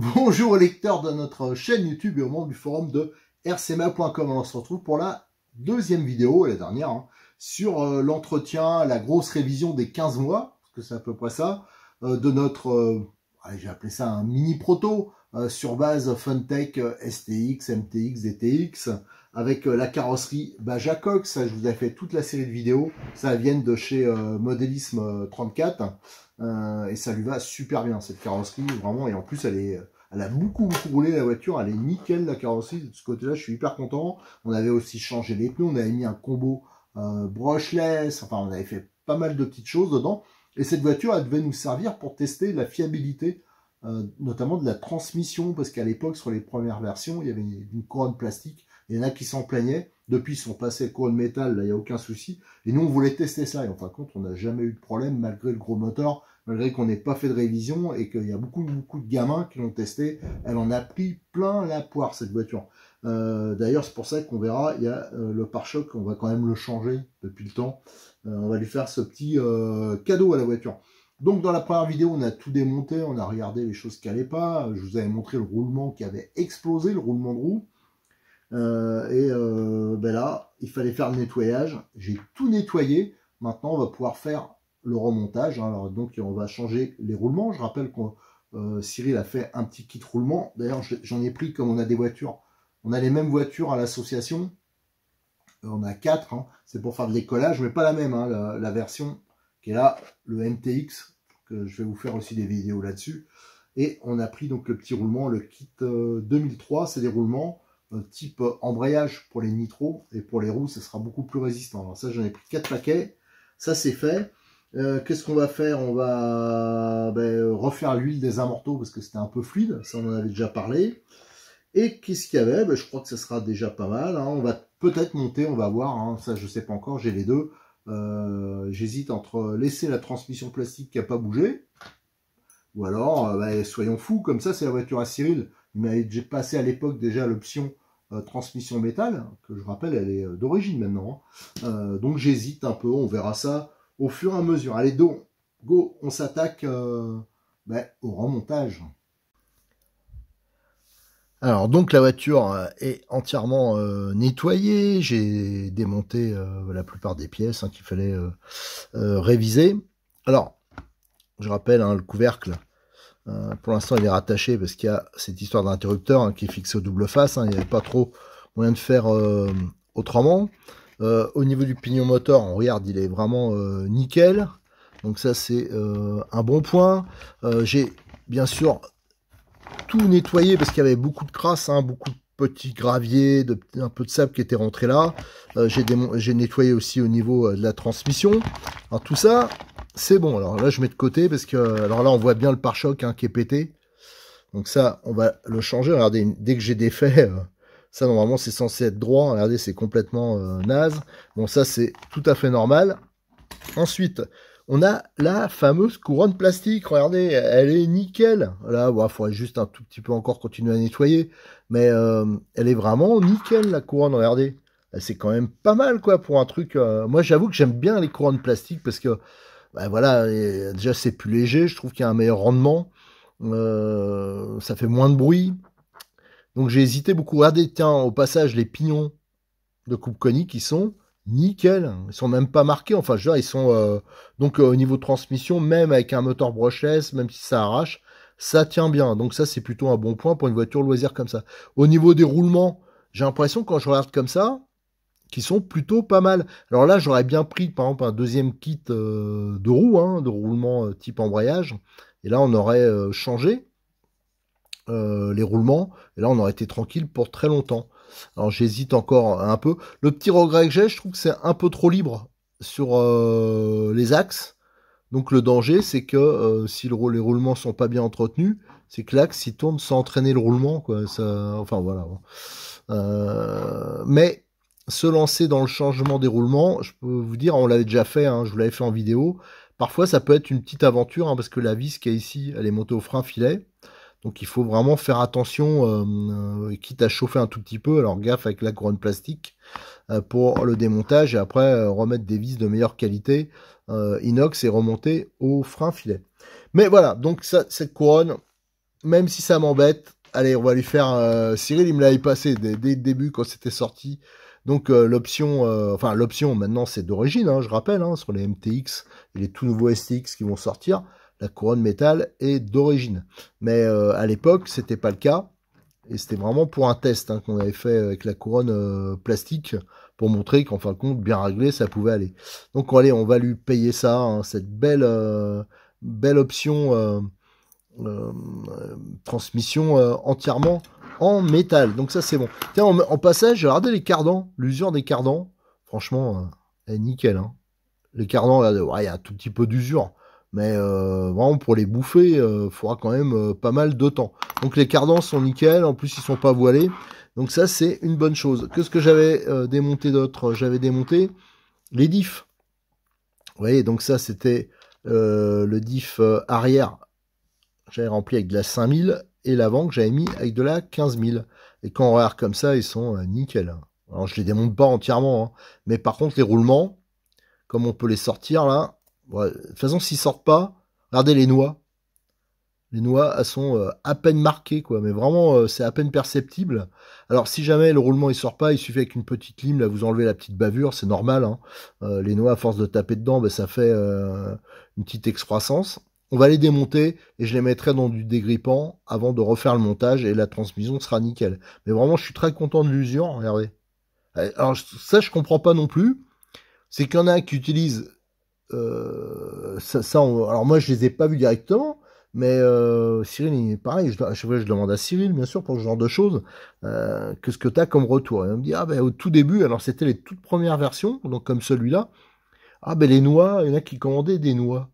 Bonjour aux lecteurs de notre chaîne YouTube et au monde du forum de rcma.com. On se retrouve pour la deuxième vidéo, la dernière, hein, sur euh, l'entretien, la grosse révision des 15 mois, parce que c'est à peu près ça, euh, de notre, euh, j'ai appelé ça un mini proto, sur base Funtech STX, MTX, DTX, avec la carrosserie Bajacox. Ça, je vous ai fait toute la série de vidéos. Ça vient de chez Modélisme 34. Hein, et ça lui va super bien, cette carrosserie, vraiment. Et en plus, elle est elle a beaucoup, beaucoup roulé la voiture. Elle est nickel, la carrosserie. De ce côté-là, je suis hyper content. On avait aussi changé les pneus. On avait mis un combo euh, brushless. Enfin, on avait fait pas mal de petites choses dedans. Et cette voiture, elle devait nous servir pour tester la fiabilité, euh, notamment de la transmission. Parce qu'à l'époque, sur les premières versions, il y avait une, couronne plastique. Il y en a qui s'en plaignaient. Depuis, ils sont passés couronne métal, là, il n'y a aucun souci. Et nous, on voulait tester ça. Et en fin de compte, on n'a jamais eu de problème, malgré le gros moteur malgré qu'on n'ait pas fait de révision et qu'il y a beaucoup, beaucoup de gamins qui l'ont testé. Elle en a pris plein la poire, cette voiture. Euh, d'ailleurs, c'est pour ça qu'on verra, il y a euh, le pare-choc, on va quand même le changer depuis le temps. Euh, on va lui faire ce petit cadeau à la voiture. Donc dans la première vidéo, on a tout démonté, on a regardé les choses qui n'allaient pas. Je vous avais montré le roulement qui avait explosé, le roulement de roue. et ben là, il fallait faire le nettoyage. J'ai tout nettoyé. Maintenant, on va pouvoir faire le remontage. Hein. Alors, donc on va changer les roulements. Je rappelle que euh, Cyril a fait un petit kit roulement. D'ailleurs, j'en ai pris comme on a des voitures. On a les mêmes voitures à l'association. Euh, on a quatre. Hein. C'est pour faire des collages, mais pas la même. Hein, la, version qui est là, le MTX, que je vais vous faire aussi des vidéos là-dessus. Et on a pris donc le petit roulement, le kit 2003. Euh, c'est des roulements type embrayage pour les nitros et pour les roues, ce sera beaucoup plus résistant. Alors ça, j'en ai pris quatre paquets. Ça, c'est fait. Euh, qu'est-ce qu'on va faire On va ben, refaire l'huile des amortisseurs parce que c'était un peu fluide, ça on en avait déjà parlé. Et qu'est-ce qu'il y avait ben, Je crois que ce sera déjà pas mal. Hein. On va peut-être monter, on va voir, hein. ça je sais pas encore, j'ai les deux. Euh, j'hésite entre laisser la transmission plastique qui n'a pas bougé, ou alors, euh, ben, soyons fous, comme ça c'est la voiture à Cyril. Il m'avait passé à l'époque déjà l'option transmission métal, que je rappelle, elle est d'origine maintenant. Hein. donc j'hésite un peu, on verra ça au fur et à mesure. Allez, donc, go, on s'attaque euh, ben, au remontage. Alors donc la voiture euh, est entièrement euh, nettoyée, j'ai démonté la plupart des pièces hein, qu'il fallait réviser. Alors, je rappelle hein, le couvercle, pour l'instant il est rattaché parce qu'il y a cette histoire d'interrupteur hein, qui est fixé au double face, il n'y avait pas trop moyen de faire autrement. Euh, au niveau du pignon moteur, on regarde, il est vraiment euh, nickel. Donc ça, c'est euh, un bon point. J'ai bien sûr tout nettoyé parce qu'il y avait beaucoup de crasse, hein, beaucoup de petits graviers, de, un peu de sable qui était rentré là. J'ai nettoyé aussi au niveau de la transmission. Alors tout ça, c'est bon. Alors là, je mets de côté parce que alors là, on voit bien le pare-choc hein, qui est pété. Donc ça, on va le changer. Regardez, dès que j'ai défait, ça, normalement, c'est censé être droit. Regardez, c'est complètement euh, naze. Bon, ça, c'est tout à fait normal. Ensuite, on a la fameuse couronne plastique. Regardez, elle est nickel. Là, il faudrait juste un tout petit peu encore continuer à nettoyer. Mais euh, elle est vraiment nickel, la couronne. Regardez, c'est quand même pas mal, quoi, pour un truc. Euh, moi, j'avoue que j'aime bien les couronnes plastiques parce que, bah, voilà, déjà, c'est plus léger. Je trouve qu'il y a un meilleur rendement. ça fait moins de bruit. Donc j'ai hésité beaucoup. Regardez, ah, tiens, au passage, les pignons de coupe conique, ils sont nickel. Ils sont même pas marqués. Enfin, je veux dire, ils sont euh, donc euh, au niveau de transmission, même avec un moteur brochesse, même si ça arrache, ça tient bien. Donc ça, c'est plutôt un bon point pour une voiture loisir comme ça. Au niveau des roulements, j'ai l'impression quand je regarde comme ça, qu'ils sont plutôt pas mal. Alors là, j'aurais bien pris par exemple un deuxième kit euh, de roues, hein, de roulement type embrayage. Et là, on aurait changé. Euh, les roulements. Et là, on aurait été tranquille pour très longtemps. Alors j'hésite encore un peu. Le petit regret que j'ai, je trouve que c'est un peu trop libre sur euh, les axes. Donc le danger, c'est que euh, si le, les roulements sont pas bien entretenus, c'est que l'axe il tourne sans entraîner le roulement. Quoi. Ça, enfin voilà. mais se lancer dans le changement des roulements, je peux vous dire, on l'avait déjà fait, hein, je vous l'avais fait en vidéo. Parfois, ça peut être une petite aventure hein, parce que la vis qui est ici, elle est montée au frein filet. Donc il faut vraiment faire attention, euh, euh, quitte à chauffer un tout petit peu, alors gaffe avec la couronne plastique euh, pour le démontage et après remettre des vis de meilleure qualité inox et remonter au frein filet. Mais voilà, donc cette couronne, même si ça m'embête, allez, on va lui faire. Cyril, il me l'avait passé dès, le début quand c'était sorti. Donc l'option, enfin l'option maintenant c'est d'origine, hein, je rappelle, hein, sur les MTX et les tout nouveaux STX qui vont sortir la couronne métal est d'origine. Mais euh, à l'époque, c'était pas le cas. Et c'était vraiment pour un test hein, qu'on avait fait avec la couronne euh, plastique pour montrer qu'en fin de compte, bien réglé, ça pouvait aller. Donc allez, on va lui payer ça, hein, cette belle, euh, belle option transmission entièrement en métal. Donc ça c'est bon. Tiens, en, passage, regardez les cardans, l'usure des cardans. Franchement, elle est nickel. Hein. Les cardans, il y a un tout petit peu d'usure. Mais euh, vraiment pour les bouffer, il euh, faudra quand même euh, pas mal de temps. Donc les cardans sont nickel, en plus ils sont pas voilés. Donc ça c'est une bonne chose. Qu'est-ce que j'avais démonté d'autre J'avais démonté les diffs. Vous voyez, donc ça c'était le diff arrière. J'avais rempli avec de la 5000 et l'avant que j'avais mis avec de la 15000. Et quand on regarde comme ça, ils sont nickel. Alors je les démonte pas entièrement, hein. mais par contre les roulements, comme on peut les sortir là, de toute façon, s'ils sortent pas, regardez les noix. Les noix, elles sont euh, à peine marquées, quoi. Mais vraiment, euh, c'est à peine perceptible. Alors, si jamais le roulement il sort pas, il suffit avec une petite lime, là, vous enlevez la petite bavure, c'est normal. Hein. Euh, les noix, à force de taper dedans, ben, ça fait une petite excroissance. On va les démonter et je les mettrai dans du dégrippant avant de refaire le montage et la transmission sera nickel. Mais vraiment, je suis très content de l'usure, regardez. Alors, ça, je comprends pas non plus. C'est qu'il y en a qui utilisent euh, alors moi je les ai pas vus directement, mais euh, Cyril, pareil, je, demande à Cyril, bien sûr, pour ce genre de choses, qu'est-ce euh, que tu as comme retour Et on me dit, ah ben au tout début, alors c'était les toutes premières versions, donc comme celui-là, ah ben les noix, il y en a qui commandaient des noix.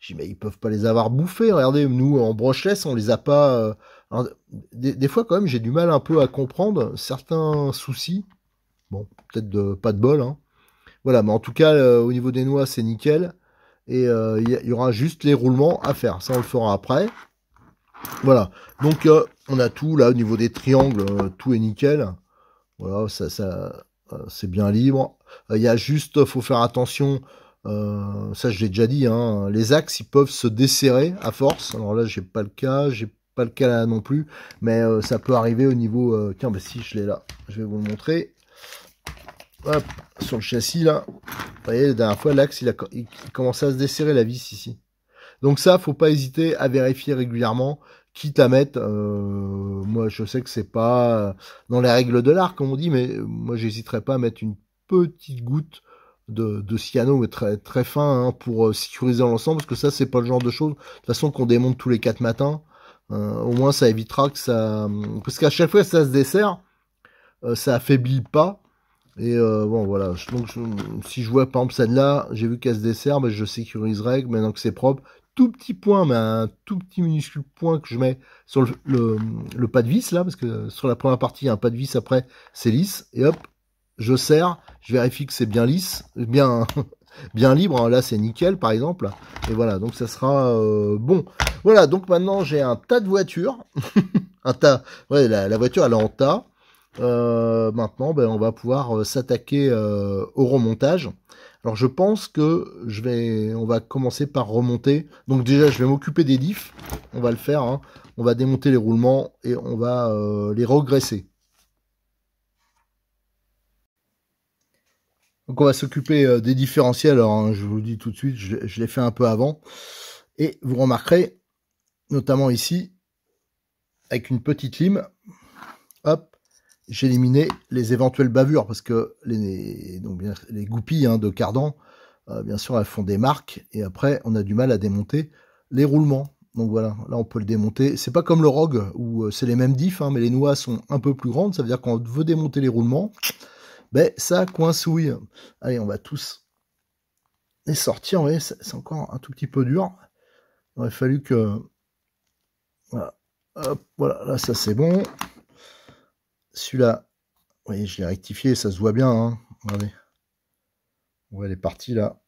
Je dis, mais ils peuvent pas les avoir bouffées, regardez, nous en brochesse on les a pas... des, fois quand même, j'ai du mal un peu à comprendre certains soucis, bon, peut-être de pas de bol, hein, voilà, mais en tout cas, euh, au niveau des noix, c'est nickel. Et euh, il y, aura juste les roulements à faire. Ça, on le fera après. Voilà. Donc, euh, on a tout là au niveau des triangles. tout est nickel. Voilà, ça, ça c'est bien libre. Il y a juste, faut faire attention. ça, je l'ai déjà dit. Hein, les axes, ils peuvent se desserrer à force. Alors là, j'ai pas le cas. J'ai pas le cas là non plus. Mais ça peut arriver au niveau. tiens, bah si, je l'ai là. Je vais vous le montrer sur le châssis là. Vous voyez, la dernière fois, l'axe, il a commencé à se desserrer la vis ici. Donc ça, faut pas hésiter à vérifier régulièrement, quitte à mettre. Euh, moi, je sais que c'est pas euh, dans les règles de l'art, comme on dit, mais euh, moi, j'hésiterais pas à mettre une petite goutte de, de cyano, mais très très fin, hein, pour sécuriser l'ensemble, parce que ça, c'est pas le genre de choses. De toute façon, qu'on démonte tous les quatre matins. au moins, ça évitera que ça, parce qu'à chaque fois ça se dessert, ça affaiblit pas et euh, bon, voilà. Donc, si je vois par exemple celle-là, j'ai vu qu'elle se dessert, mais ben, je sécuriserai maintenant que c'est propre. Tout petit point, mais un tout petit minuscule point que je mets sur le, pas de vis là, parce que sur la première partie, il y a un pas de vis après, c'est lisse. Et hop, je serre, je vérifie que c'est bien lisse, bien, bien libre. Hein. Là, c'est nickel, par exemple. Et voilà, donc ça sera euh, bon. Voilà, donc maintenant j'ai un tas de voitures, un tas. Ouais, la, la voiture elle est en tas. Euh, maintenant, ben, on va pouvoir euh, s'attaquer euh, au remontage. Alors je pense que je vais, on va commencer par remonter. Donc déjà, je vais m'occuper des diffs. On va le faire. Hein. On va démonter les roulements et on va les regresser. Donc on va s'occuper des différentiels. Alors, hein, je vous le dis tout de suite, je l'ai fait un peu avant. Et vous remarquerez, notamment ici, avec une petite lime, hop, éliminé les éventuelles bavures parce que les, donc les goupilles hein, de cardan, euh, bien sûr, elles font des marques et après, on a du mal à démonter les roulements. Donc voilà, là on peut le démonter. C'est pas comme le Rogue où euh, c'est les mêmes diffs, hein, mais les noix sont un peu plus grandes. Ça veut dire qu'on veut démonter les roulements, ben ça oui. Allez, on va tous les sortir. Vous c'est encore un tout petit peu dur. Il aurait fallu que voilà, voilà là ça c'est bon. Celui-là, oui, je l'ai rectifié, ça se voit bien. Hein Regardez. elle est partie là.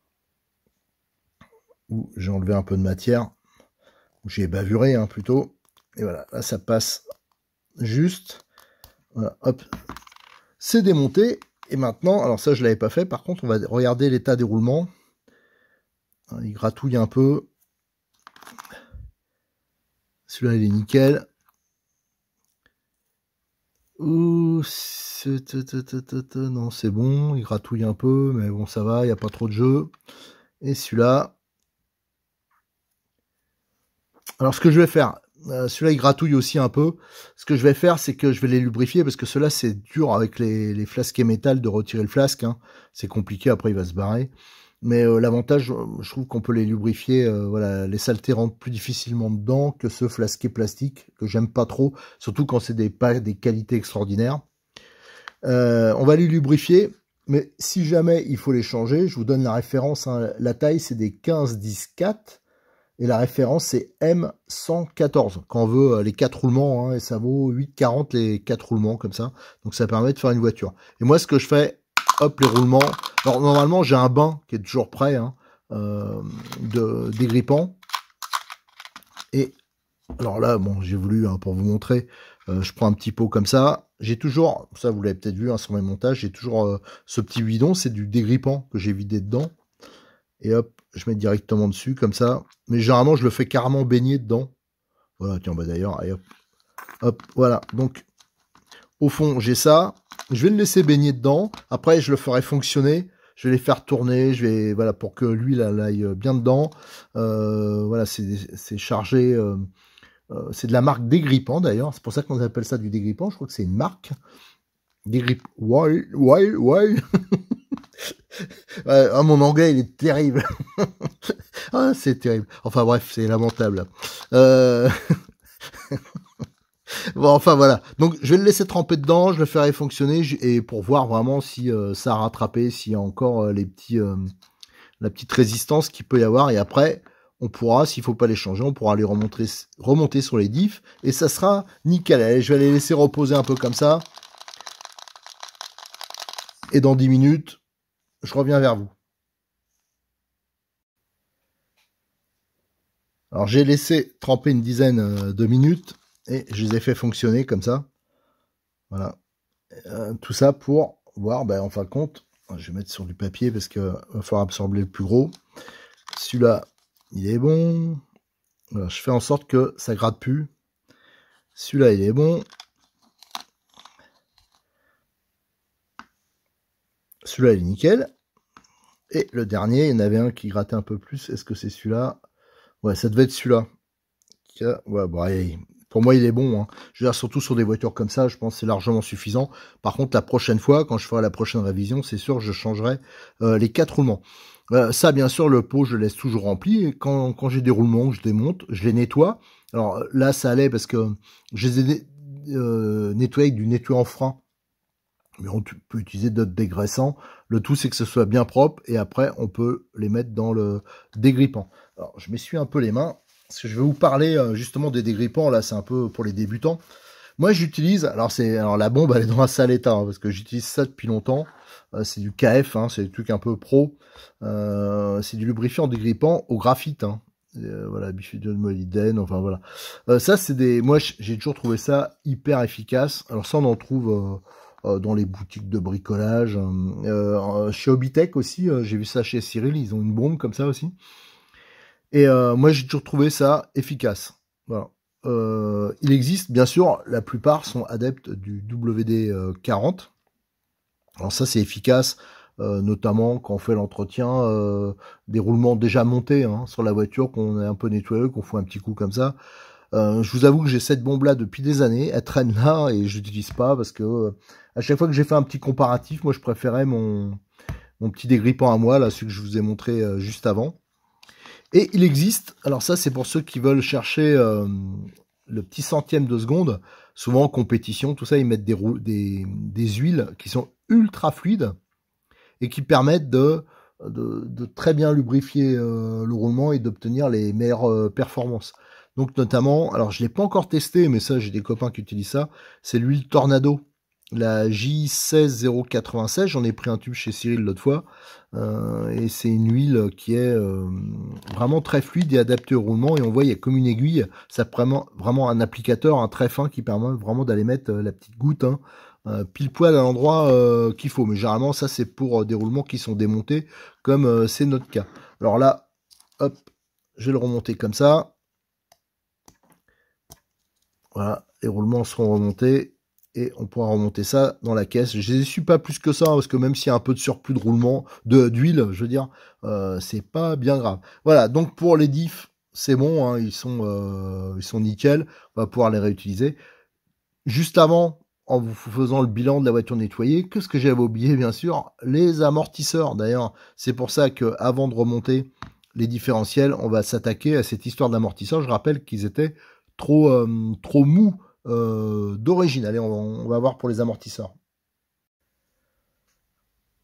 Où j'ai enlevé un peu de matière. Où j'ai bavuré hein, plutôt. Et voilà, là ça passe juste. Voilà, hop. C'est démonté. Et maintenant, alors ça je l'avais pas fait, par contre on va regarder l'état des roulements. Il gratouille un peu. Celui-là il est nickel. Ouh, non, c'est bon, il gratouille un peu, mais bon, ça va, il n'y a pas trop de jeu. Et celui-là. Alors, ce que je vais faire, euh, celui-là, il gratouille aussi un peu. Ce que je vais faire, c'est que je vais les lubrifier parce que cela c'est dur avec les, flasques et métal de retirer le flasque. Hein. C'est compliqué, après, il va se barrer. Mais euh, l'avantage, euh, je trouve qu'on peut les lubrifier, euh, voilà, les saletés rentrent plus difficilement dedans que ce flasqué plastique que j'aime pas trop, surtout quand c'est des pas des qualités extraordinaires. on va les lubrifier, mais si jamais il faut les changer, je vous donne la référence. Hein. la taille c'est des 15-10-4 et la référence c'est M114 quand on veut les quatre roulements hein, et ça vaut 8,40 les quatre roulements comme ça. Donc ça permet de faire une voiture. Et moi ce que je fais hop les roulements. Alors normalement j'ai un bain qui est toujours prêt hein, euh, de dégrippant. Et alors là, bon, j'ai voulu hein, pour vous montrer, euh, je prends un petit pot comme ça. J'ai toujours, ça vous l'avez peut-être vu hein, sur mes montages, j'ai toujours euh, ce petit bidon, c'est du dégrippant que j'ai vidé dedans. Et hop, je mets directement dessus comme ça. Mais généralement, je le fais carrément baigner dedans. Voilà, tiens, bah d'ailleurs, hop, hop, voilà. Donc, au fond, j'ai ça. Je vais le laisser baigner dedans. Après, je le ferai fonctionner. Je vais les faire tourner. Je vais voilà pour que l'huile aille euh, bien dedans. Euh, voilà, c'est chargé. Euh, c'est de la marque Dégrippant d'ailleurs. C'est pour ça qu'on appelle ça du Dégrippant. Je crois que c'est une marque. Dégrippe. Why, why, why. ah, mon anglais, il est terrible. Ah, c'est terrible. Enfin bref, c'est lamentable. Euh... bon, enfin voilà. Donc je vais le laisser tremper dedans, je le ferai fonctionner et pour voir vraiment si euh, ça a rattrapé, s'il y a encore euh, les petits, euh, la petite résistance qu'il peut y avoir. Et après, on pourra, s'il faut pas les changer, on pourra les remonter, remonter sur les diffs et ça sera nickel. Allez, je vais les laisser reposer un peu comme ça. Et dans 10 minutes, je reviens vers vous. Alors j'ai laissé tremper une dizaine de minutes et je les ai fait fonctionner comme ça. Voilà. Euh, tout ça pour voir, ben, en fin de compte, je vais mettre sur du papier parce qu'il va falloir absorber le plus gros. Celui-là, il est bon. je fais en sorte que ça gratte plus. Celui-là, il est bon. Celui-là, il est nickel. Et le dernier, il y en avait un qui grattait un peu plus. Est-ce que c'est celui-là Ouais, ça devait être celui-là. Ouais, bon, pour moi, il est bon. Hein. Je veux dire, surtout sur des voitures comme ça, je pense que c'est largement suffisant. Par contre, la prochaine fois, quand je ferai la prochaine révision, c'est sûr, je changerai euh, les quatre roulements. Euh, ça, bien sûr, le pot, je laisse toujours rempli. quand, j'ai des roulements, je démonte, je les nettoie. Alors là, ça allait parce que je les ai euh, nettoyés avec du nettoyant frein, Mais on peut utiliser d'autres dégraissants. Le tout, c'est que ce soit bien propre et après, on peut les mettre dans le dégrippant. Alors, je m'essuie un peu les mains je vais vous parler euh, justement des dégrippants, là c'est un peu pour les débutants. Moi j'utilise, alors c'est alors la bombe elle est dans un sale état, hein, parce que j'utilise ça depuis longtemps. Euh, c'est du KF, hein, c'est des trucs un peu pro. Euh, c'est du lubrifiant dégrippant au graphite. Hein. voilà, molybdène, enfin voilà. ça c'est des. Moi j'ai toujours trouvé ça hyper efficace. Alors ça on en trouve dans les boutiques de bricolage. chez Obitech aussi, j'ai vu ça chez Cyril, ils ont une bombe comme ça aussi. Et euh, moi, j'ai toujours trouvé ça efficace. Euh, il existe, bien sûr, la plupart sont adeptes du WD-40. Euh, Alors ça, c'est efficace, notamment quand on fait l'entretien des roulements déjà montés hein, sur la voiture, qu'on est un peu nettoyé, qu'on fout un petit coup comme ça. je vous avoue que j'ai cette bombe là depuis des années, elle traîne là et je l'utilise pas parce que à chaque fois que j'ai fait un petit comparatif, moi je préférais mon, mon petit dégrippant à moi, là, celui que je vous ai montré juste avant. Et il existe, alors ça c'est pour ceux qui veulent chercher euh, le petit centième de seconde, souvent en compétition, tout ça, ils mettent des, huiles qui sont ultra fluides et qui permettent de, très bien lubrifier euh, le roulement et d'obtenir les meilleures euh, performances. Donc notamment, alors je ne l'ai pas encore testé, mais ça j'ai des copains qui utilisent ça, c'est l'huile tornado la J16096, j'en ai pris un tube chez Cyril l'autre fois, euh, et c'est une huile qui est euh, vraiment très fluide et adaptée au roulement, et on voit, il y a comme une aiguille, ça vraiment, vraiment un applicateur un très fin qui permet vraiment d'aller mettre euh, la petite goutte, hein, pile poil à l'endroit qu'il faut, mais généralement ça c'est pour des roulements qui sont démontés, comme c'est notre cas. Alors là, hop, je vais le remonter comme ça, voilà, les roulements seront remontés, et on pourra remonter ça dans la caisse. Je ne suis pas plus que ça, parce que même s'il y a un peu de surplus de roulement, de d'huile, je veux dire, euh, c'est pas bien grave. Voilà, donc pour les diffs, c'est bon, hein, ils, sont, euh, ils sont nickel, on va pouvoir les réutiliser. Juste avant, en vous faisant le bilan de la voiture nettoyée, que ce que j'avais oublié bien sûr, les amortisseurs. D'ailleurs, c'est pour ça que avant de remonter les différentiels, on va s'attaquer à cette histoire d'amortisseurs. Je rappelle qu'ils étaient trop euh, trop mous euh, d'origine. Allez, on va, voir pour les amortisseurs.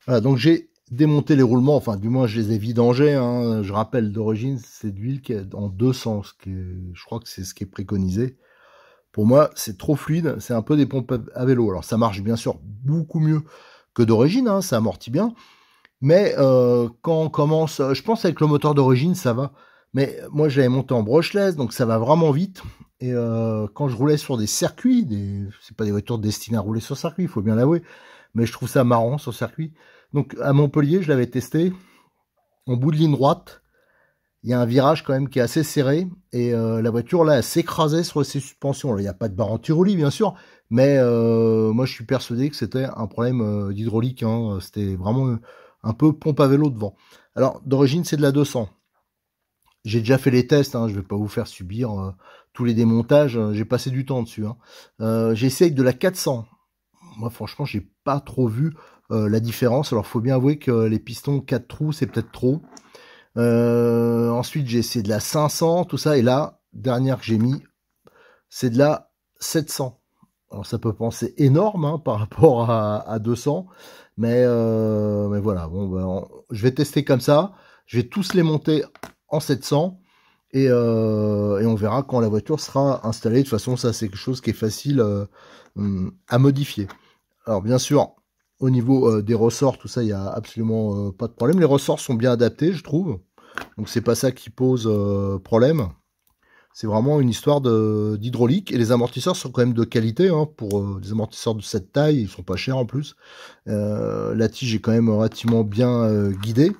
Voilà, donc j'ai démonté les roulements, enfin du moins je les ai vidangés. Hein. Je rappelle d'origine, c'est de l'huile qui est en deux sens, je crois que c'est ce qui est préconisé. Pour moi, c'est trop fluide, c'est un peu des pompes à vélo. Alors ça marche bien sûr beaucoup mieux que d'origine, hein, ça amortit bien. Mais euh, quand on commence, je pense avec le moteur d'origine, ça va. Mais moi, j'avais monté en brocheless, donc ça va vraiment vite. Et euh, quand je roulais sur des circuits, des... c'est pas des voitures destinées à rouler sur circuit, il faut bien l'avouer, mais je trouve ça marrant sur circuit. Donc à Montpellier, je l'avais testé. En bout de ligne droite, il y a un virage quand même qui est assez serré et euh, la voiture là, elle s'écrasait sur ses suspensions. il n'y a pas de barre anti-roulis bien sûr, mais euh, moi je suis persuadé que c'était un problème d'hydraulique. Hein. C'était vraiment un peu pompe à vélo devant. Alors d'origine, c'est de la 200 j'ai déjà fait les tests, hein, je vais pas vous faire subir euh, tous les démontages, hein, j'ai passé du temps dessus. Hein. Euh, avec de la 400. Moi franchement j'ai pas trop vu euh, la différence, alors faut bien avouer que les pistons 4 trous c'est peut-être trop. Euh, ensuite j'ai essayé de la 500, tout ça, et là, dernière que j'ai mis, c'est de la 700. Alors ça peut penser énorme hein, par rapport à, 200, mais, voilà, bon, ben, je vais tester comme ça, je vais tous les monter en 700. Euh, et, on verra quand la voiture sera installée. De toute façon, ça c'est quelque chose qui est facile euh, hum, à modifier. Alors bien sûr, au niveau euh, des ressorts, tout ça, il n'y a absolument pas de problème. Les ressorts sont bien adaptés, je trouve. Donc c'est pas ça qui pose problème. C'est vraiment une histoire d'hydraulique. Et les amortisseurs sont quand même de qualité. Hein, pour des amortisseurs de cette taille, ils sont pas chers en plus. la tige est quand même relativement bien guidée.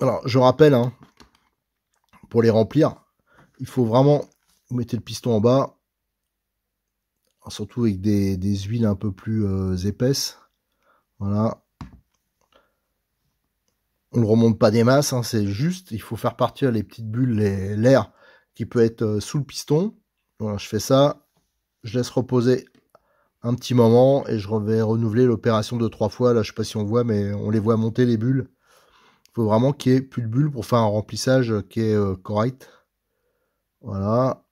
Alors, je rappelle, hein, pour les remplir, il faut vraiment, vous mettez le piston en bas, surtout avec des, huiles un peu plus euh, épaisses. Voilà. On ne remonte pas des masses, hein, c'est juste, il faut faire partir les petites bulles, l'air qui peut être euh, sous le piston. Voilà, je fais ça, je laisse reposer un petit moment et je vais renouveler l'opération de trois fois. Là, je sais pas si on voit, mais on les voit monter les bulles vraiment qu'il est ait plus de bulles pour faire un remplissage qui est euh, correct. Voilà.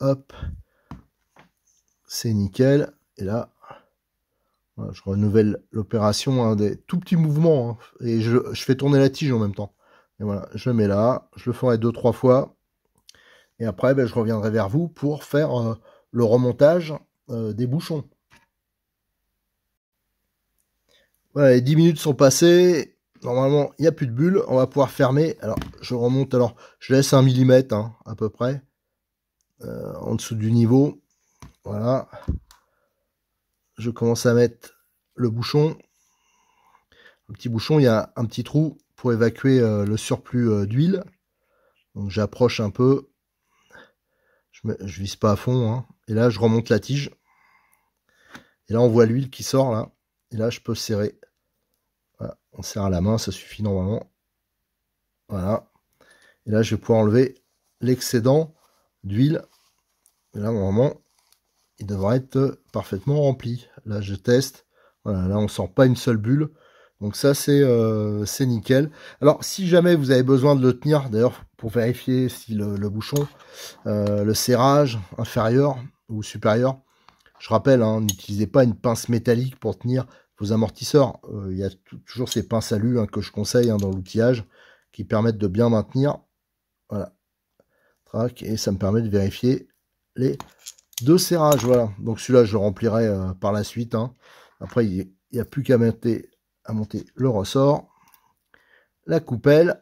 Hop. C'est nickel. Et là, je renouvelle l'opération. Hein, des tout petits mouvements. Hein. et je, fais tourner la tige en même temps. Et voilà, je mets là. Je le ferai deux, trois fois. Et après, ben, je reviendrai vers vous pour faire euh, le remontage euh, des bouchons. Voilà, les dix minutes sont passées normalement, il n'y a plus de bulle. On va pouvoir fermer. Alors, je remonte. Alors, je laisse un millimètre hein, à peu près euh, en dessous du niveau. Voilà. Je commence à mettre le bouchon. le petit bouchon, il y a un petit trou pour évacuer euh, le surplus euh, d'huile. Donc, j'approche un peu. Je ne vise pas à fond. Hein. Et là, je remonte la tige. Et là, on voit l'huile qui sort là. Et là, je peux serrer on serre à la main, ça suffit normalement. Voilà. Et là, je vais pouvoir enlever l'excédent d'huile. Là, normalement, il devrait être parfaitement rempli. Là, je teste. Voilà, là, on sent pas une seule bulle. Donc ça, euh, c'est nickel. Alors, si jamais vous avez besoin de le tenir, d'ailleurs, pour vérifier si le, bouchon, euh, le serrage inférieur ou supérieur, je rappelle, hein, n'utilisez pas une pince métallique pour tenir vos amortisseurs. Euh, il y a toujours ces pinces à hein, que je conseille hein, dans l'outillage qui permettent de bien maintenir. Voilà. et ça me permet de vérifier les deux serrages. Voilà. Donc celui-là, je remplirai euh, par la suite. Hein. Après, il n'y a plus qu'à monter, à monter le ressort, la coupelle.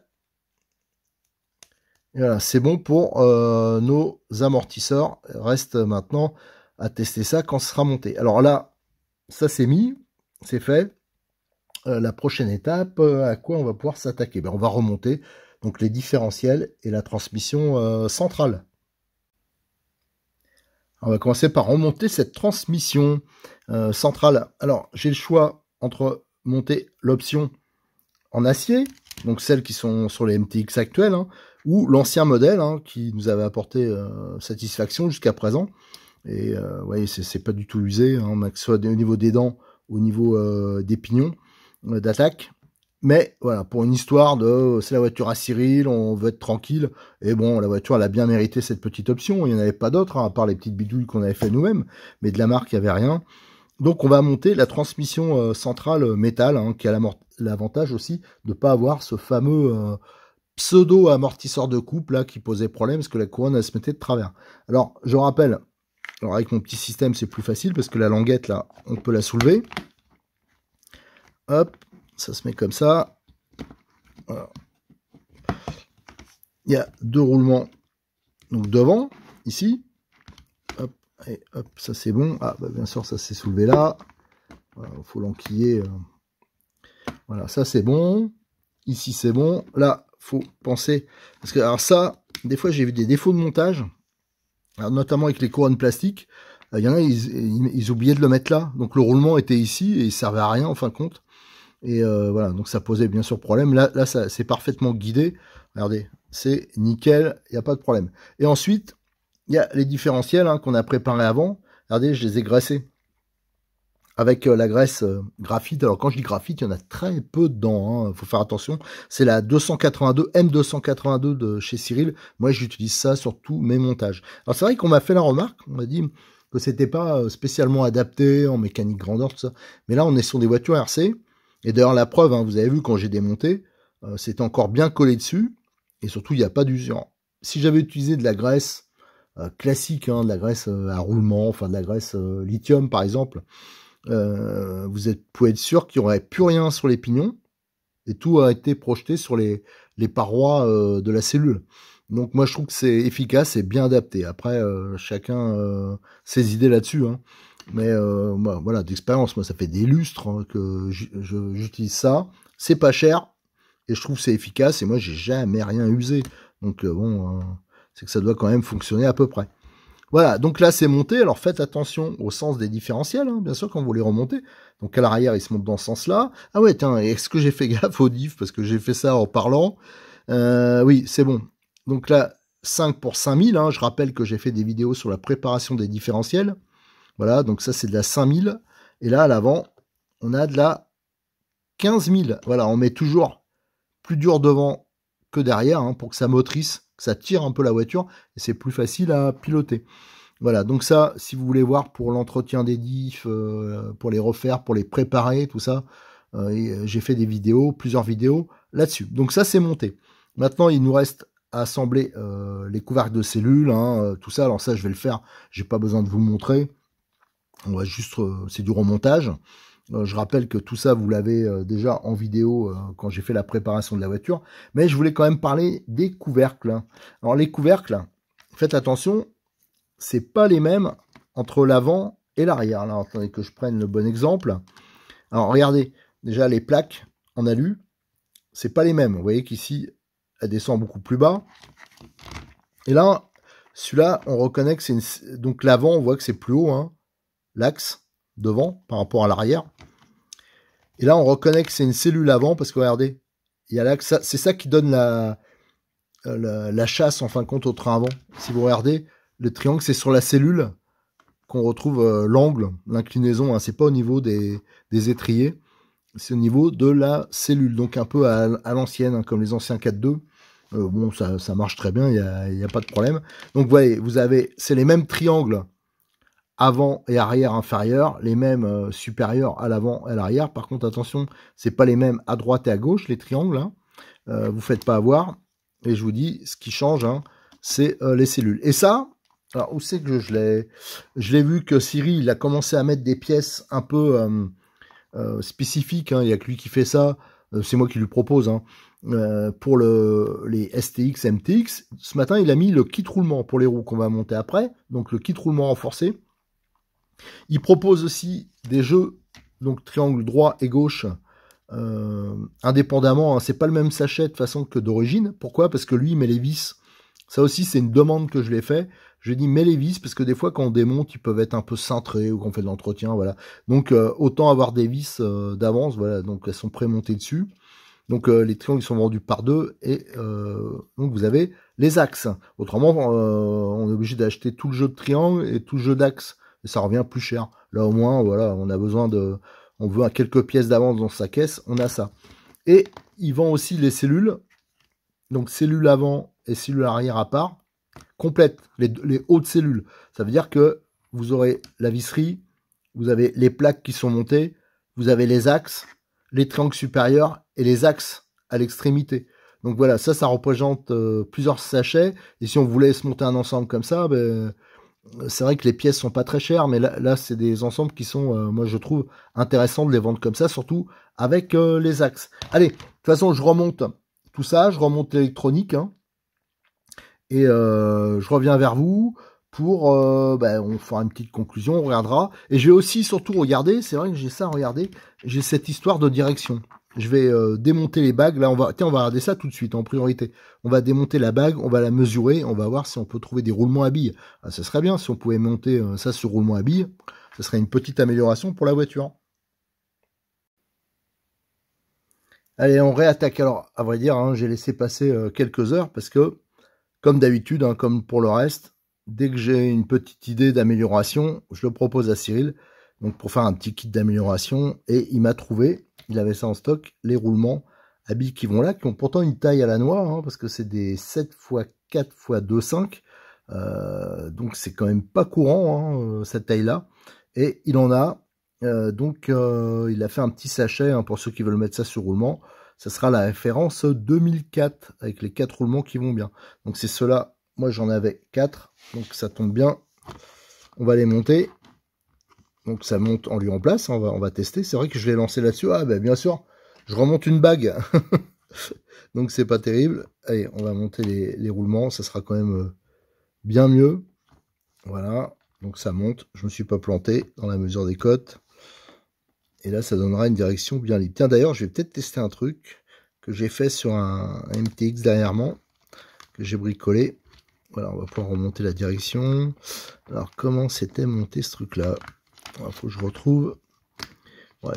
Et voilà, c'est bon pour euh, nos amortisseurs. Reste maintenant à tester ça quand ce sera monté. Alors là, ça s'est mis c'est fait. Euh, la prochaine étape, euh, à quoi on va pouvoir s'attaquer ben, On va remonter donc les différentiels et la transmission euh, centrale. on va commencer par remonter cette transmission centrale. Alors j'ai le choix entre monter l'option en acier, donc celles qui sont sur les MTX actuelles, hein, ou l'ancien modèle hein, qui nous avait apporté satisfaction jusqu'à présent. Et vous voyez, c'est pas du tout usé. Hein, soit au niveau des dents, au niveau euh, des pignons euh, d'attaque. Mais voilà, pour une histoire de c'est la voiture à Cyril, on veut être tranquille. Et bon, la voiture, elle a bien mérité cette petite option. Il n'y en avait pas d'autre hein, à part les petites bidouilles qu'on avait fait nous-mêmes. Mais de la marque, il n'y avait rien. Donc on va monter la transmission euh, centrale métal, hein, qui a l'avantage aussi de ne pas avoir ce fameux pseudo amortisseur de coupe là qui posait problème parce que la couronne elle se mettait de travers. Alors je rappelle, alors avec mon petit système, c'est plus facile parce que la languette, là, on peut la soulever. Hop, ça se met comme ça. Il y a deux roulements donc devant, ici. Hop, et hop, ça c'est bon. Ah, bah bien sûr, ça s'est soulevé là. Voilà, faut l'enquiller. Euh. Voilà, ça c'est bon. Ici c'est bon. Là, faut penser. Parce que, alors ça, des fois j'ai vu des défauts de montage notamment avec les couronnes plastiques, euh, il y en a, ils, ils, oubliaient de le mettre là. Donc le roulement était ici et il servait à rien en fin de compte. Et euh, voilà, donc ça posait bien sûr problème. Là, là ça c'est parfaitement guidé. Regardez, c'est nickel, il n'y a pas de problème. Et ensuite, il y a les différentiels hein, qu'on a préparés avant. Regardez, je les ai graissés avec euh, la graisse euh, graphite. Alors quand je dis graphite, il y en a très peu dedans. Il hein. faut faire attention. C'est la 282 M282 de chez Cyril. Moi, j'utilise ça sur tous mes montages. Alors c'est vrai qu'on m'a fait la remarque. On m'a dit que c'était pas euh, spécialement adapté en mécanique grandeur tout ça. Mais là, on est sur des voitures RC. Et d'ailleurs, la preuve, hein, vous avez vu quand j'ai démonté, c'est encore bien collé dessus. Et surtout, il n'y a pas d'usure. Si j'avais utilisé de la graisse classique, hein, de la graisse à roulement, enfin de la graisse lithium par exemple, euh, vous êtes, pouvez être sûr qu'il n'y aurait plus rien sur les pignons et tout a été projeté sur les, les parois euh, de la cellule. Donc moi je trouve que c'est efficace et bien adapté. Après euh, chacun ses idées là-dessus. Hein. Mais moi voilà, d'expérience, moi ça fait des lustres hein, que j'utilise ça. C'est pas cher et je trouve c'est efficace et moi j'ai jamais rien usé. Donc bon, c'est que ça doit quand même fonctionner à peu près. Voilà, donc là c'est monté, alors faites attention au sens des différentiels, hein, bien sûr, quand vous les remontez. Donc à l'arrière, il se monte dans ce sens-là. Ah ouais, tiens, est-ce que j'ai fait gaffe au diff parce que j'ai fait ça en parlant euh, Oui, c'est bon. Donc là, 5 pour 5000, hein. je rappelle que j'ai fait des vidéos sur la préparation des différentiels. Voilà, donc ça c'est de la 5000. Et là, à l'avant, on a de la 15000. Voilà, on met toujours plus dur devant que derrière hein, pour que ça motrice ça tire un peu la voiture et c'est plus facile à piloter. Voilà, donc ça, si vous voulez voir pour l'entretien des diffs, euh, pour les refaire, pour les préparer, tout ça, euh, euh, j'ai fait des vidéos, plusieurs vidéos là-dessus. Donc ça, c'est monté. Maintenant, il nous reste à assembler les couvercles de cellules, hein, tout ça. Alors ça, je vais le faire. J'ai pas besoin de vous montrer. On va juste, c'est du remontage. Euh, je rappelle que tout ça, vous l'avez euh, déjà en vidéo euh, quand j'ai fait la préparation de la voiture. Mais je voulais quand même parler des couvercles. Alors les couvercles, faites attention, c'est pas les mêmes entre l'avant et l'arrière. Là, attendez que je prenne le bon exemple. Alors regardez, déjà les plaques en alu, c'est pas les mêmes. Vous voyez qu'ici, elle descend beaucoup plus bas. Et là, celui-là, on reconnaît que c'est une... donc l'avant, on voit que c'est plus haut, hein, l'axe devant par rapport à l'arrière. Et là, on reconnaît que c'est une cellule avant parce que regardez, il y a là c'est ça qui donne euh, la, la, chasse en fin de compte au train avant. Si vous regardez, le triangle, c'est sur la cellule qu'on retrouve euh, l'angle, l'inclinaison. Hein, Ce n'est pas au niveau des, étriers, c'est au niveau de la cellule, donc un peu à, l'ancienne, hein, comme les anciens 4-2. Euh, bon, ça, marche très bien, il n'y a, y a, pas de problème. Donc, vous voyez, vous avez, c'est les mêmes triangles avant et arrière inférieur, les mêmes euh, supérieurs à l'avant et à l'arrière. Par contre, attention, c'est pas les mêmes à droite et à gauche, les triangles. Vous hein. euh, ne vous faites pas avoir. Et je vous dis, ce qui change, hein, c'est euh, les cellules. Et ça, alors où c'est que je l'ai Je l'ai vu que Siri, il a commencé à mettre des pièces un peu spécifiques. Hein. Il n'y a que lui qui fait ça. C'est moi qui lui propose. pour les STX, MTX, ce matin, il a mis le kit roulement pour les roues qu'on va monter après. Donc le kit roulement renforcé. Il propose aussi des jeux, donc triangle droit et gauche, euh, indépendamment. Hein. C'est pas le même sachet de façon que d'origine. Pourquoi Parce que lui, il met les vis. Ça aussi, c'est une demande que je l'ai fait. Je dis mets les vis parce que des fois, quand on démonte, ils peuvent être un peu cintrés ou qu'on fait de l'entretien, voilà. Donc euh, autant avoir des vis euh, d'avance, voilà. Donc elles sont prémontées dessus. Donc les triangles sont vendus par deux et donc vous avez les axes. Autrement, on est obligé d'acheter tout le jeu de triangle et tout le jeu d'axe ça revient plus cher. Là au moins, voilà, on a besoin de, on veut quelques pièces d'avance dans sa caisse, on a ça. Et il vend aussi les cellules, donc cellules avant et cellules arrière à part, complètes, les, les hautes cellules. Ça veut dire que vous aurez la visserie, vous avez les plaques qui sont montées, vous avez les axes, les triangles supérieurs et les axes à l'extrémité. Donc voilà, ça, ça représente euh, plusieurs sachets. Et si on voulait se monter un ensemble comme ça, ben, c'est vrai que les pièces sont pas très chères, mais là, c'est des ensembles qui sont, euh, moi je trouve, intéressants de les vendre comme ça, surtout avec euh, les axes. Allez, de toute façon, je remonte tout ça, je remonte l'électronique, hein, et euh, je reviens vers vous pour, ben, on fera une petite conclusion, on regardera. Et je vais aussi surtout regarder, c'est vrai que j'ai ça à regarder, j'ai cette histoire de direction je vais euh, démonter les bagues. Là, on va, tiens, on va regarder ça tout de suite en priorité. On va démonter la bague, on va la mesurer, on va voir si on peut trouver des roulements à billes. Ah, ce serait bien si on pouvait monter euh, ça sur roulement à billes. Ce serait une petite amélioration pour la voiture. Allez, on réattaque. Alors, à vrai dire, hein, j'ai laissé passer euh, quelques heures parce que, comme d'habitude, hein, comme pour le reste, dès que j'ai une petite idée d'amélioration, je le propose à Cyril. Donc, pour faire un petit kit d'amélioration, et il m'a trouvé il avait ça en stock, les roulements à billes qui vont là, qui ont pourtant une taille à la noix, hein, parce que c'est des 7 x 4 x 2,5, euh, donc c'est quand même pas courant hein, euh, cette taille-là. Et il en a, euh, donc euh, il a fait un petit sachet hein, pour ceux qui veulent mettre ça sur roulement. Ça sera la référence 2004 avec les quatre roulements qui vont bien. Donc c'est cela. Moi j'en avais quatre, donc ça tombe bien. On va les monter. Donc ça monte en lui en place, hein, on va, on va tester. C'est vrai que je l'ai lancé là-dessus. Ah ben bien sûr, je remonte une bague. Donc c'est pas terrible. Allez, on va monter les, roulements, ça sera quand même euh, bien mieux. Voilà, donc ça monte. Je me suis pas planté dans la mesure des côtes. Et là, ça donnera une direction bien libre. Tiens, d'ailleurs, je vais peut-être tester un truc que j'ai fait sur un, MTX dernièrement, que j'ai bricolé. Voilà, on va pouvoir remonter la direction. Alors, comment c'était monté ce truc-là il ah, faut que je retrouve. Euh,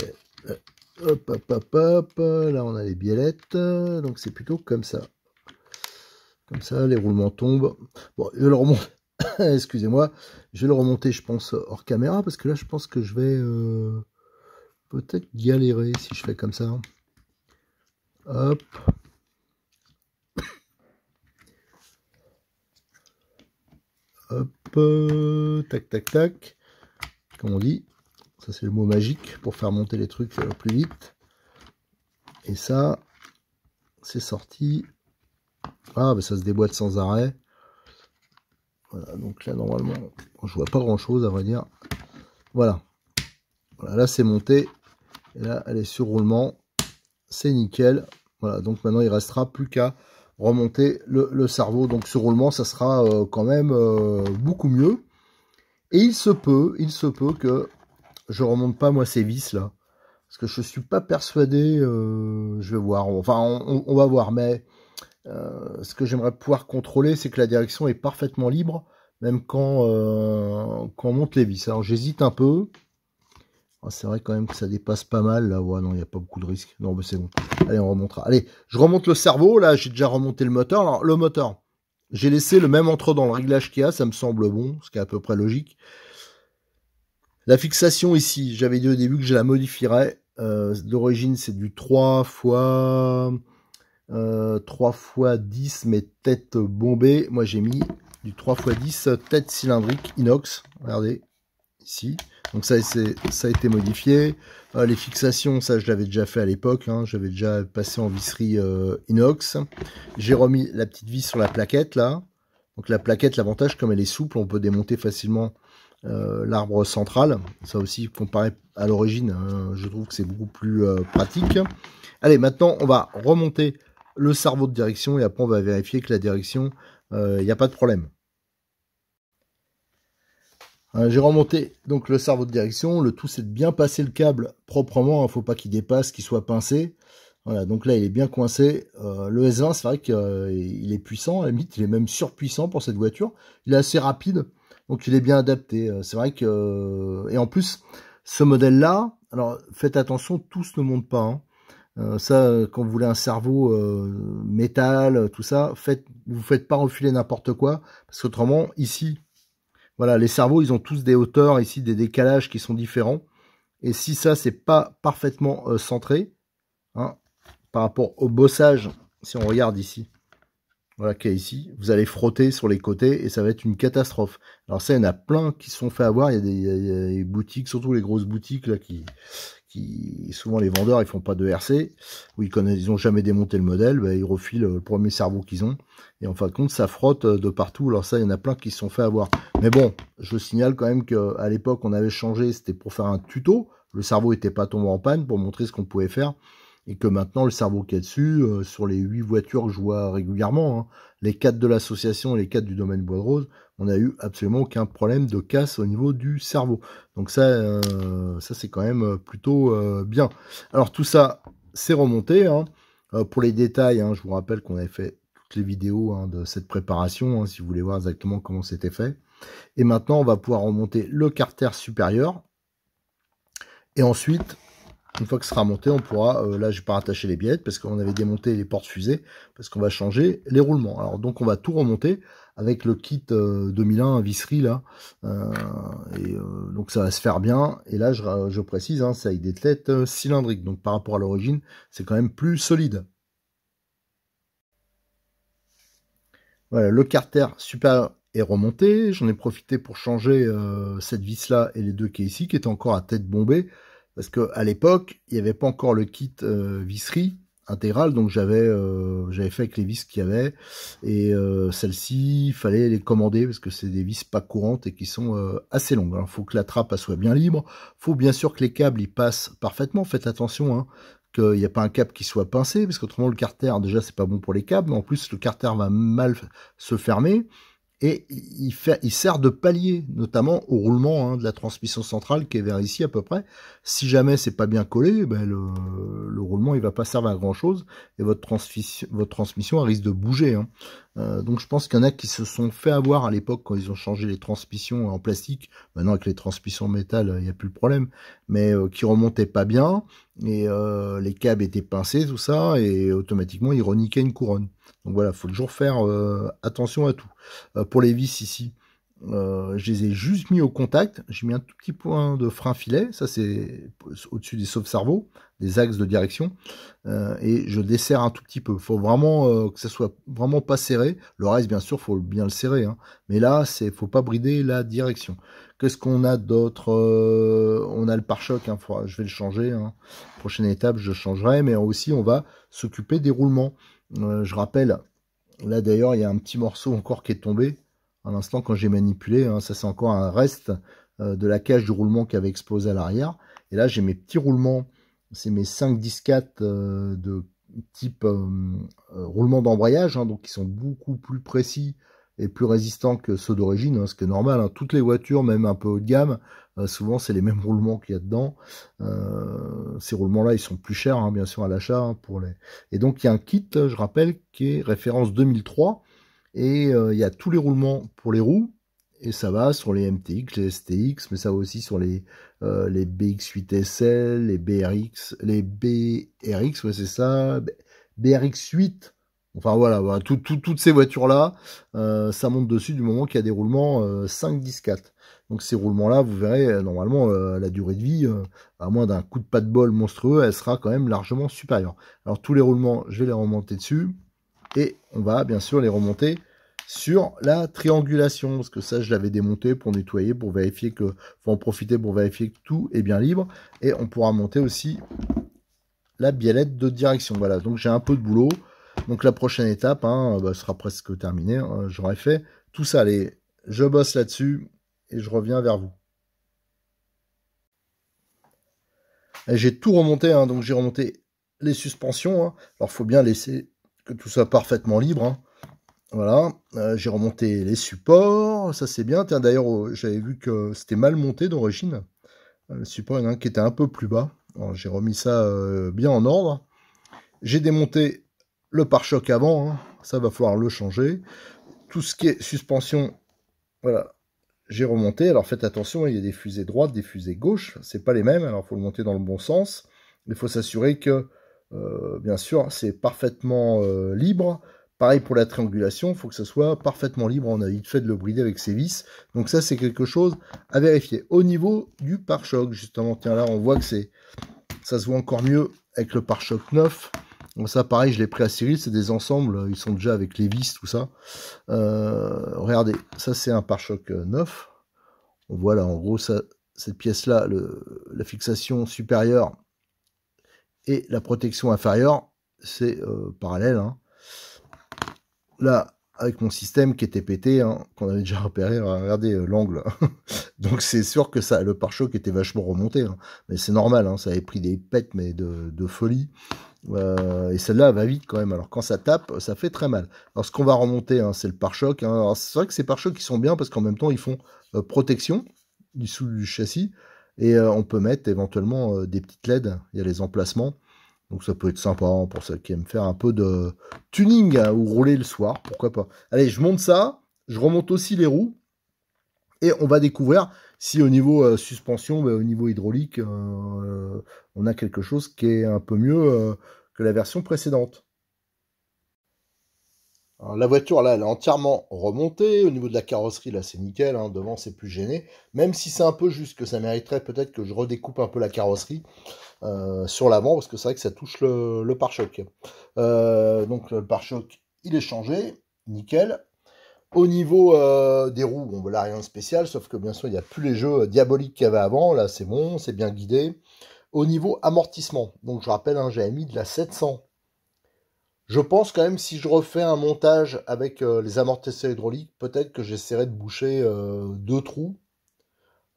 hop, hop, hop, hop. Là, on a les biellettes. Donc, c'est plutôt comme ça. Comme ça, les roulements tombent. Bon, je le remonte. Excusez-moi. Je vais le remonter, je pense, hors caméra. Parce que là, je pense que je vais euh, peut-être galérer si je fais comme ça. Hop. Hop. Euh, tac, tac, tac comme on dit. Ça, c'est le mot magique pour faire monter les trucs euh, plus vite. Et ça, c'est sorti. Ah, mais ça se déboîte sans arrêt. Voilà, donc là, normalement, je vois pas grand-chose, à vrai dire. Voilà. voilà là, c'est monté. Et là, elle est sur roulement. C'est nickel. Voilà, donc maintenant, il restera plus qu'à remonter le, cerveau. Donc, ce roulement, ça sera euh, quand même euh, beaucoup mieux. Et il se peut, il se peut que je remonte pas moi ces vis là. Parce que je suis pas persuadé, euh, je vais voir, enfin on, va voir, mais euh, ce que j'aimerais pouvoir contrôler, c'est que la direction est parfaitement libre, même quand, euh, quand on monte les vis. Alors j'hésite un peu. Ah, c'est vrai quand même que ça dépasse pas mal là. non, il n'y a pas beaucoup de risques. Non, mais c'est bon. Allez, on remontera. Allez, je remonte le cerveau. Là, j'ai déjà remonté le moteur. Alors, le moteur. J'ai laissé le même entre dans le réglage qu'il y a, ça me semble bon, ce qui est à peu près logique. La fixation ici, j'avais dit au début que je la modifierais. Euh, d'origine, c'est du 3 x 3 x 10, mais tête bombée. Moi, j'ai mis du 3 x 10, tête cylindrique inox. Regardez, ici. Donc ça, ça a été modifié. Euh, les fixations, ça je l'avais déjà fait à l'époque. Hein. J'avais déjà passé en visserie euh, inox. J'ai remis la petite vis sur la plaquette là. Donc la plaquette, l'avantage, comme elle est souple, on peut démonter facilement euh, l'arbre central. Ça aussi, comparé à l'origine, hein, je trouve que c'est beaucoup plus pratique. Allez, maintenant, on va remonter le cerveau de direction et après on va vérifier que la direction, il n'y a pas de problème. Euh, j'ai remonté donc le cerveau de direction. Le tout, c'est de bien passer le câble proprement. Il hein, ne faut pas qu'il dépasse, qu'il soit pincé. Voilà, donc là, il est bien coincé. Euh, le S20, c'est vrai qu'il est puissant. À la limite, il est même surpuissant pour cette voiture. Il est assez rapide, donc il est bien adapté. Euh, c'est vrai que... Et en plus, ce modèle-là, alors faites attention, tous ne montent pas. Hein. ça, quand vous voulez un cerveau métal, tout ça, faites, vous faites pas refiler n'importe quoi, parce qu'autrement, ici, voilà, les cerveaux, ils ont tous des hauteurs ici, des décalages qui sont différents. Et si ça, c'est pas parfaitement euh, centré, hein, par rapport au bossage, si on regarde ici, voilà y ici, vous allez frotter sur les côtés et ça va être une catastrophe. Alors ça, il y en a plein qui se sont fait avoir, il y a des boutiques, surtout les grosses boutiques là qui, souvent les vendeurs ils font pas de RC ou ils connaissent, ils ont jamais démonté le modèle, ben, ils refilent euh, le premier cerveau qu'ils ont et en fin de compte ça frotte euh, de partout. Alors ça il y en a plein qui se sont fait avoir. Mais bon, je signale quand même que à l'époque on avait changé, c'était pour faire un tuto, le cerveau était pas tombé en panne pour montrer ce qu'on pouvait faire et que maintenant le cerveau qui est a dessus, euh, sur les huit voitures que je vois régulièrement, hein, les quatre de l'association et les quatre du domaine Bois de Rose, on n'a eu absolument aucun problème de casse au niveau du cerveau. Donc ça, euh, ça c'est quand même euh, plutôt euh, bien. Alors tout ça, c'est remonté. Hein. pour les détails, hein, je vous rappelle qu'on avait fait toutes les vidéos hein, de cette préparation, si vous voulez voir exactement comment c'était fait. Et maintenant, on va pouvoir remonter le carter supérieur. Et ensuite, une fois que ce sera monté, on pourra, là je vais pas rattacher les billettes parce qu'on avait démonté les portes fusées, parce qu'on va changer les roulements. Alors donc on va tout remonter avec le kit 2001 euh, Visserie là. Euh, et euh, donc ça va se faire bien. Et là, je, précise, hein, c'est avec des têtes cylindriques. Donc par rapport à l'origine, c'est quand même plus solide. Voilà, le carter super est remonté. J'en ai profité pour changer cette vis là et les deux qui ici, qui étaient encore à tête bombée. Parce que à l'époque, il n'y avait pas encore le kit visserie intégrale, donc j'avais euh, j'avais fait avec les vis qu'il y avait et euh, ci il fallait les commander parce que c'est des vis pas courantes et qui sont euh, assez longues. il faut que la trappe soit bien libre, faut bien sûr que les câbles y passent parfaitement. Faites attention hein, qu'il n'y a pas un câble qui soit pincé parce qu'autrement le carter déjà c'est pas bon pour les câbles, mais en plus le carter va mal se fermer et il, fait, il sert de palier, notamment au roulement hein, de la transmission centrale qui est vers ici à peu près. Si jamais c'est pas bien collé, ben, le, roulement il va pas servir à grand chose et votre, transmission, votre transmission risque de bouger. Hein. Euh, donc je pense qu'il y en a qui se sont fait avoir à l'époque quand ils ont changé les transmissions en plastique. Maintenant avec les transmissions en métal, euh, il n'y a plus le problème, mais euh, qui remontaient pas bien et les câbles étaient pincés, tout ça, et automatiquement ils reniquaient une couronne. Donc voilà, faut toujours faire attention à tout. pour les vis ici, euh, je les ai juste mis au contact. J'ai mis un tout petit point de frein filet. Ça, c'est au-dessus des sauve-cerveaux, des axes de direction. Euh, et je desserre un tout petit peu. il Faut vraiment euh, que ça soit vraiment pas serré. Le reste, bien sûr, faut bien le serrer. Hein. Mais là, c'est faut pas brider la direction. Qu'est-ce qu'on a d'autre On a le pare-choc. Hein. je vais le changer. Hein. Prochaine étape, je changerai. Mais aussi, on va s'occuper des roulements. je rappelle. Là d'ailleurs, il y a un petit morceau encore qui est tombé à l'instant, quand j'ai manipulé, hein, ça c'est encore un reste euh, de la cage du roulement qui avait explosé à l'arrière. Et là, j'ai mes petits roulements, c'est mes 5 10 euh, de type euh, roulement d'embrayage, hein, donc qui sont beaucoup plus précis et plus résistants que ceux d'origine, hein, ce qui est normal. Toutes les voitures, même un peu haut de gamme, souvent c'est les mêmes roulements qu'il y a dedans. ces roulements-là, ils sont plus chers, bien sûr, à l'achat. pour les... Et donc il y a un kit, je rappelle, qui est référence 2003, et euh, il y a tous les roulements pour les roues. Et ça va sur les MTX, les STX, mais ça va aussi sur les, BX8SL, euh, les BRX, les BRX, c'est ça, BRX8, Enfin voilà, toutes ces voitures-là, euh, ça monte dessus du moment qu'il y a des roulements 5, 10, 4. Donc ces roulements-là, vous verrez, normalement, la durée de vie, à moins d'un coup de pas de bol monstrueux, elle sera quand même largement supérieure. Alors tous les roulements, je vais les remonter dessus. Et on va bien sûr les remonter sur la triangulation, parce que ça je l'avais démonté pour nettoyer, pour vérifier que, faut en profiter pour vérifier que tout est bien libre, et on pourra monter aussi la biellette de direction, voilà, donc j'ai un peu de boulot, donc la prochaine étape hein, bah, sera presque terminée, hein, J'aurais fait tout ça, allez, je bosse là-dessus, et je reviens vers vous. J'ai tout remonté, hein, donc j'ai remonté les suspensions, alors faut bien laisser que tout soit parfaitement libre. Hein. Voilà, euh, j'ai remonté les supports, ça c'est bien. Tiens, d'ailleurs, oh, j'avais vu que c'était mal monté d'origine. Euh, le support, qui était un peu plus bas. J'ai remis ça euh, bien en ordre. J'ai démonté le pare-choc avant, hein. ça va falloir le changer. Tout ce qui est suspension, voilà, j'ai remonté. Alors faites attention, il y a des fusées droites, des fusées gauches, c'est pas les mêmes, alors il faut le monter dans le bon sens. Il faut s'assurer que euh, bien sûr, c'est parfaitement euh, libre. Pareil pour la triangulation, il faut que ce soit parfaitement libre. On a vite fait de le brider avec ses vis. Donc ça, c'est quelque chose à vérifier. Au niveau du pare-choc, justement, tiens là, on voit que c'est ça se voit encore mieux avec le pare-choc neuf. Donc ça, pareil, je l'ai pris à Cyril. C'est des ensembles, ils sont déjà avec les vis, tout ça. Euh, regardez, ça c'est un pare-choc neuf. On voit là, en gros, cette pièce-là, la fixation supérieure, et la protection inférieure, c'est euh, parallèle. Hein. Là, avec mon système qui était pété, hein, qu'on avait déjà repéré, euh, regardez euh, l'angle. Donc c'est sûr que ça, le pare-choc était vachement remonté. Hein. Mais c'est normal, ça avait pris des pètes mais de, folie. et celle-là va vite quand même. Alors quand ça tape, ça fait très mal. Alors ce qu'on va remonter, c'est le pare-choc. C'est vrai que ces pare-chocs ils sont bien parce qu'en même temps ils font protection du sous du châssis. Et euh, on peut mettre éventuellement euh, des petites LED, il y a les emplacements. Donc ça peut être sympa hein, pour ceux qui aiment faire un peu de tuning hein, ou rouler le soir, pourquoi pas. Allez, je monte ça, je remonte aussi les roues et on va découvrir si au niveau euh, suspension, bah, au niveau hydraulique, on a quelque chose qui est un peu mieux que la version précédente. Hein, la voiture, là, elle est entièrement remontée. Au niveau de la carrosserie, là, c'est nickel. Hein. Devant, c'est plus gêné. Même si c'est un peu juste que ça mériterait peut-être que je redécoupe un peu la carrosserie euh, sur l'avant, parce que c'est vrai que ça touche le, pare-choc. Euh, donc, le pare-choc, il est changé. Nickel. Au niveau euh, des roues, bon, voilà, rien de spécial, sauf que bien sûr, il n'y a plus les jeux diaboliques qu'il y avait avant. Là, c'est bon, c'est bien guidé. Au niveau amortissement, donc je rappelle, un hein, j'ai mis de la 700 je pense quand même si je refais un montage avec euh, les amortisseurs hydrauliques, peut-être que j'essaierai de boucher euh, deux trous.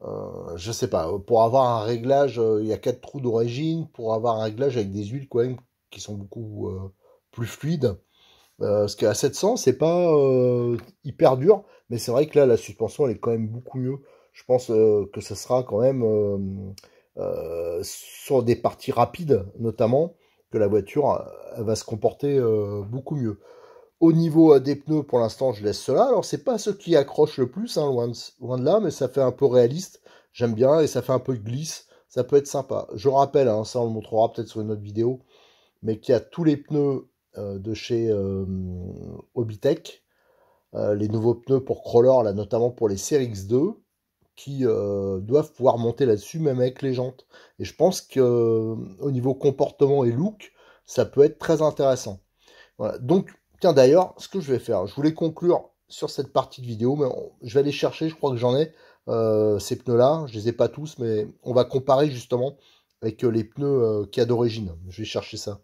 Je euh, je sais pas, pour avoir un réglage, il y a quatre trous d'origine, pour avoir un réglage avec des huiles quand même qui sont beaucoup plus fluides. parce qu'à 700, c'est pas hyper dur, mais c'est vrai que là, la suspension, elle est quand même beaucoup mieux. Je pense que ce sera quand même sur des parties rapides, notamment que la voiture va se comporter euh, beaucoup mieux. Au niveau euh, des pneus, pour l'instant, je laisse cela. Alors, c'est pas ce qui accroche le plus, hein, loin, de, là, mais ça fait un peu réaliste. J'aime bien et ça fait un peu de glisse. Ça peut être sympa. Je rappelle, hein, ça on le montrera peut-être sur une autre vidéo, mais qu'il y a tous les pneus euh, de chez Obitech, les nouveaux pneus pour crawler, là, notamment pour les Series 2 qui euh, doivent pouvoir monter là-dessus, même avec les jantes. Et je pense que euh, au niveau comportement et look, ça peut être très intéressant. Donc, tiens d'ailleurs, ce que je vais faire, je voulais conclure sur cette partie de vidéo, mais je vais aller chercher, je crois que j'en ai euh, ces pneus-là. Je les ai pas tous, mais on va comparer justement avec les pneus qu'il y a d'origine. Je vais chercher ça.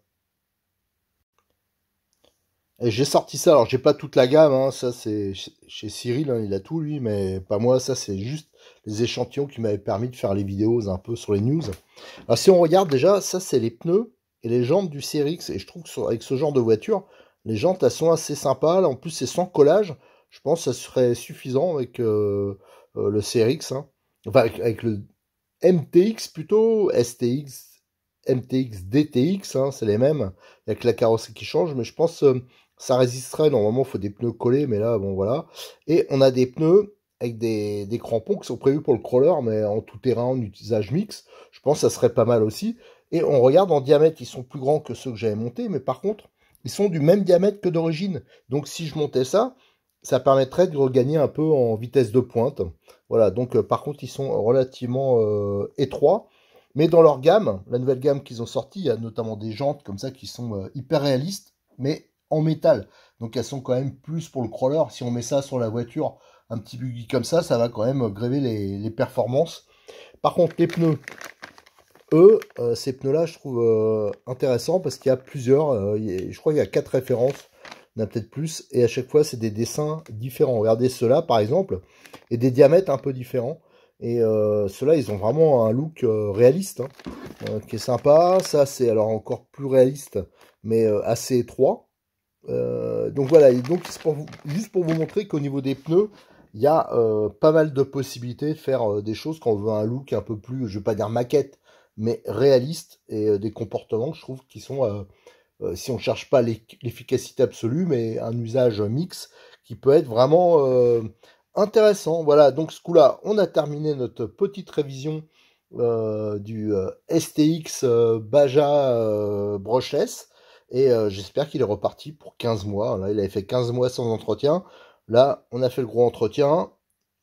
J'ai sorti ça, alors j'ai pas toute la gamme, hein. ça c'est chez Cyril, hein, il a tout lui, mais pas moi, ça c'est juste les échantillons qui m'avaient permis de faire les vidéos un peu sur les news. Alors si on regarde déjà, ça c'est les pneus et les jantes du CRX, et je trouve que avec ce genre de voiture, les jantes elles sont assez sympas, en plus c'est sans collage, je pense que ça serait suffisant avec euh, euh, le CRX, hein. enfin avec, le MTX plutôt, STX, MTX, DTX, c'est les mêmes, avec la carrosserie qui change, mais je pense... Euh, ça résisterait, normalement, il faut des pneus collés, mais là, bon, voilà. Et on a des pneus avec des, crampons qui sont prévus pour le crawler, mais en tout terrain, en usage mix. Je pense que ça serait pas mal aussi. Et on regarde en diamètre, ils sont plus grands que ceux que j'avais montés, mais par contre, ils sont du même diamètre que d'origine. Donc si je montais ça, ça permettrait de regagner un peu en vitesse de pointe. Voilà, donc euh, par contre, ils sont relativement euh, étroits. Mais dans leur gamme, la nouvelle gamme qu'ils ont sortie, il y a notamment des jantes comme ça qui sont euh, hyper réalistes, mais en métal. Donc elles sont quand même plus pour le crawler. Si on met ça sur la voiture, un petit buggy comme ça, ça va quand même euh, gréver les, performances. Par contre, les pneus, eux, euh, ces pneus-là, je trouve euh, intéressant parce qu'il y a plusieurs, je crois qu'il y a quatre références, il y en a peut-être plus, et à chaque fois, c'est des dessins différents. Regardez ceux-là, par exemple, et des diamètres un peu différents. Et ceux-là, ils ont vraiment un look réaliste, hein. qui est sympa. Ça, c'est alors encore plus réaliste, mais assez étroit. Euh, donc voilà, donc juste pour vous montrer qu'au niveau des pneus, il y a euh, pas mal de possibilités de faire euh, des choses quand on veut un look un peu plus, je vais pas dire maquette, mais réaliste et des comportements que je trouve qui sont, si on ne cherche pas l'efficacité absolue, mais un usage mix qui peut être vraiment intéressant. Voilà, donc ce coup-là, on a terminé notre petite révision du STX Baja Brushless. Et euh, j'espère qu'il est reparti pour 15 mois. Là, il avait fait 15 mois sans entretien. Là, on a fait le gros entretien.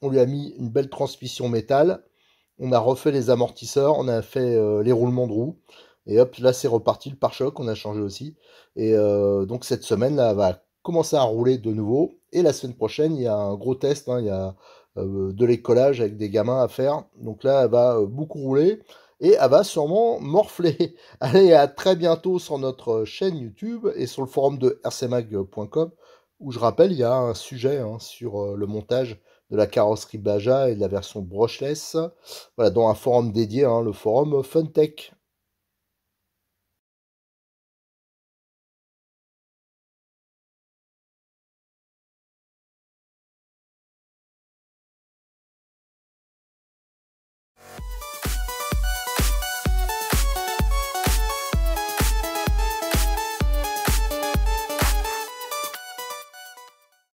On lui a mis une belle transmission métal. On a refait les amortisseurs. On a fait euh, les roulements de roues. Et hop, là, c'est reparti. Le pare-choc, on a changé aussi. Et euh, donc, cette semaine, là, va commencer à rouler de nouveau. Et la semaine prochaine, il y a un gros test. Hein. il y a de l'écollage avec des gamins à faire. Donc là, elle va beaucoup rouler et elle va sûrement morfler. Allez, à très bientôt sur notre chaîne YouTube et sur le forum de rcmag.com où je rappelle, il y a un sujet hein, sur euh, le montage de la carrosserie Baja et de la version brushless. Voilà, dans un forum dédié, hein, le forum FunTech.